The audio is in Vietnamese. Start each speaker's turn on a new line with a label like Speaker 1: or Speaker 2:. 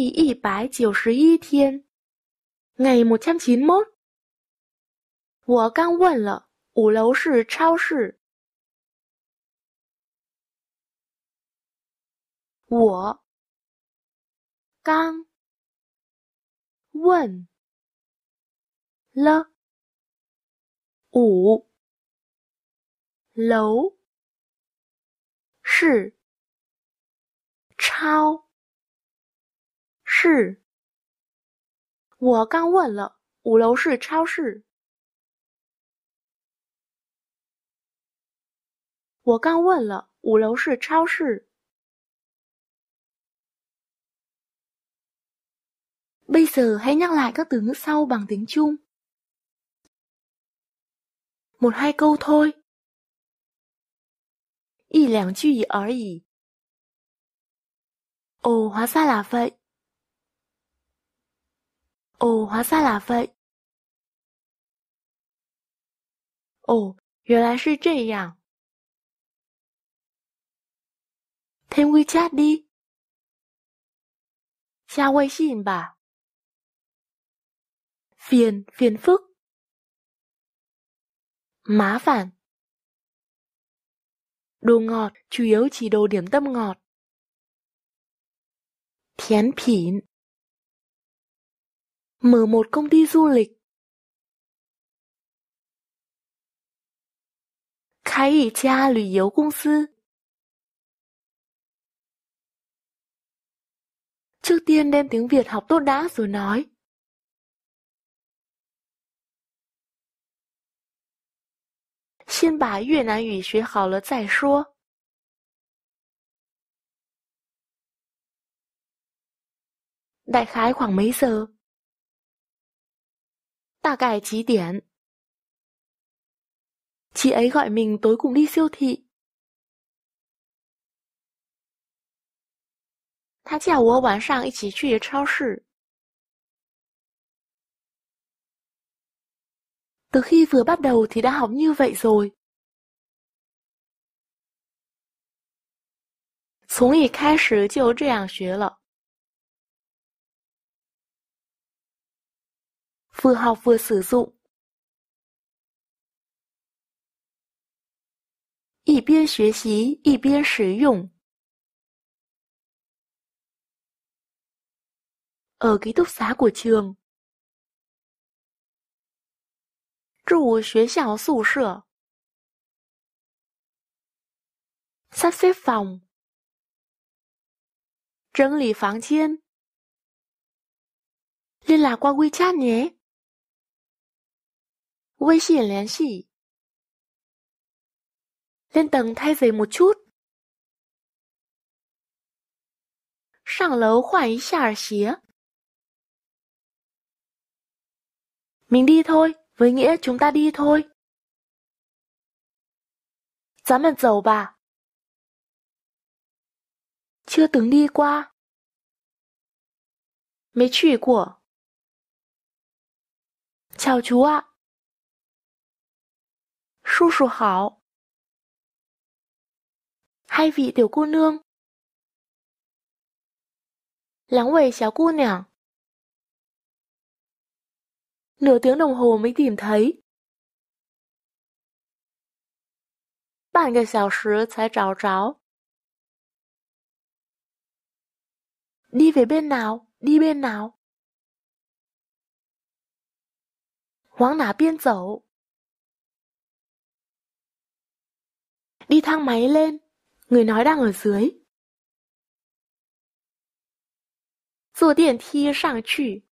Speaker 1: 第一百九十一天，爱木钢琴吗？我刚问了五楼是超市，我刚问了五楼是超。是。我刚问了，五楼是超市。我刚问了，五楼是超市。Bây giờ hãy nhắc lại các từ ngữ sau bằng tiếng Trung. Một hai câu thôi. Y lẻng chữ gì ấy. Ồ, hóa ra là vậy. Ồ, hóa ra là vậy. Ồ, 原来是这样。Thêm WeChat đi. Xa WeChat bà. Phiền, phiền phức. Má phản. Đồ ngọt, chủ yếu chỉ đồ điểm tâm ngọt. Thiến phỉn mở một công ty du lịch. Khai ý cha lữ yếu công sư. Trước tiên đem tiếng Việt học tốt đã rồi nói. Xin bà Việt Nam ngữ học 好了再说. Đại khái khoảng mấy giờ? 大概几点？Chị ấy gọi mình tối cùng đi siêu thị. Từ khi vừa bắt đầu thì đã học như vậy rồi. khai sử 从一开始就这样学了。vừa học vừa sử dụng. ở ký túc xá của trường. 住学校宿舍。Sắp xếp phòng. liên lạc qua WeChat nhé. 微信联系。Lên tầng thay về một chút. Sang lầu khoản ý xả xía. Mình đi thôi, với nghĩa chúng ta đi thôi. Dám mặt dầu bà. Chưa từng đi qua. Mấy chủy của. Chào chú ạ. 叔叔好! Hai vị tiểu cô nương! Láng quẩy xéo cô nàng! Nửa tiếng đồng hồ mới tìm thấy. Đi về bên nào, đi bên nào, 往哪边走？đi thang máy lên. Người nói đang ở dưới. 坐电梯上去